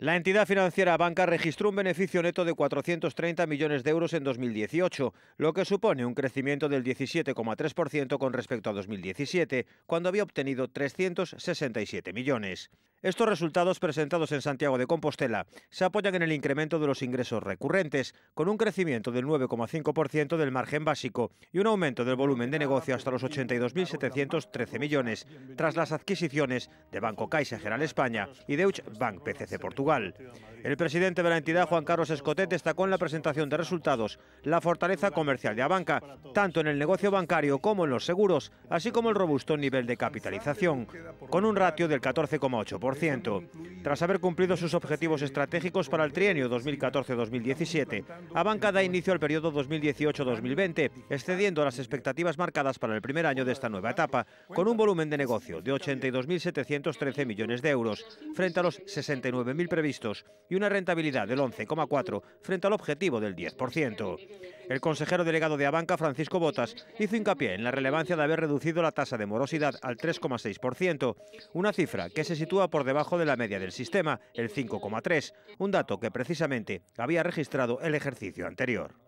La entidad financiera Banca registró un beneficio neto de 430 millones de euros en 2018, lo que supone un crecimiento del 17,3% con respecto a 2017, cuando había obtenido 367 millones. Estos resultados presentados en Santiago de Compostela se apoyan en el incremento de los ingresos recurrentes, con un crecimiento del 9,5% del margen básico y un aumento del volumen de negocio hasta los 82.713 millones, tras las adquisiciones de Banco Caixa General España y Deutsche Bank PCC Portugal. El presidente de la entidad, Juan Carlos Escotet, destacó en la presentación de resultados la fortaleza comercial de Abanca, tanto en el negocio bancario como en los seguros, así como el robusto nivel de capitalización, con un ratio del 14,8%. Tras haber cumplido sus objetivos estratégicos para el trienio 2014-2017, Abanca da inicio al periodo 2018-2020, excediendo las expectativas marcadas para el primer año de esta nueva etapa, con un volumen de negocio de 82.713 millones de euros, frente a los 69.000 previstos, y una rentabilidad del 11,4 frente al objetivo del 10%. El consejero delegado de Abanca, Francisco Botas, hizo hincapié en la relevancia de haber reducido la tasa de morosidad al 3,6%, una cifra que se sitúa por debajo de la media del sistema, el 5,3%, un dato que precisamente había registrado el ejercicio anterior.